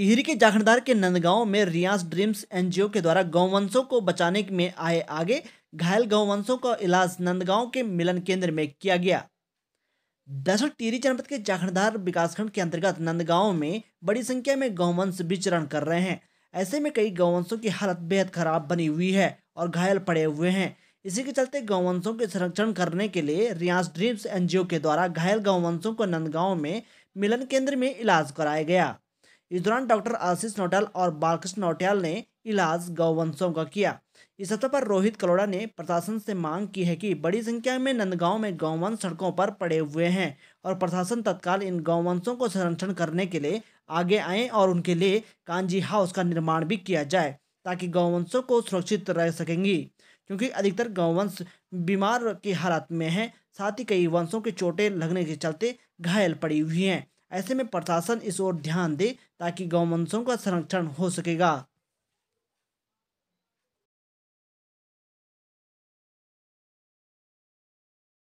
टिहरी के जाखणदार के नंदगांव में रियाज ड्रीम्स एनजीओ के द्वारा गौवंशों को बचाने में आए आगे घायल गौवंशों का इलाज नंदगांव के मिलन केंद्र में किया गया दरअसल टिहरी जनपद के जाखणदार विकासखंड के अंतर्गत नंदगांव में बड़ी संख्या में गौवंश विचरण कर रहे हैं ऐसे में कई गौवंशों की हालत बेहद खराब बनी हुई है और घायल पड़े हुए हैं इसी के चलते गौवंशों के संरक्षण करने के लिए रियाज ड्रीम्स एनजीओ के द्वारा घायल गौवंशों को नंदगांव में मिलन केंद्र में इलाज कराया गया इस दौरान डॉक्टर आशीष नौटियाल और बालकृष्ण नौटियाल ने इलाज गौवंशों का किया इस अवसर पर रोहित कलोड़ा ने प्रशासन से मांग की है कि बड़ी संख्या में नंदगांव में गौवंश सड़कों पर पड़े हुए हैं और प्रशासन तत्काल इन गौवंशों को संरक्षण करने के लिए आगे आए और उनके लिए कांजी हाउस का निर्माण भी किया जाए ताकि गौवंशों को सुरक्षित रह सकेंगी क्योंकि अधिकतर गौवंश बीमार की हालत में हैं साथ ही कई वंशों के चोटें लगने के चलते घायल पड़ी हुई हैं ऐसे में प्रशासन इस ओर ध्यान दे ताकि गौवंशों का संरक्षण हो सकेगा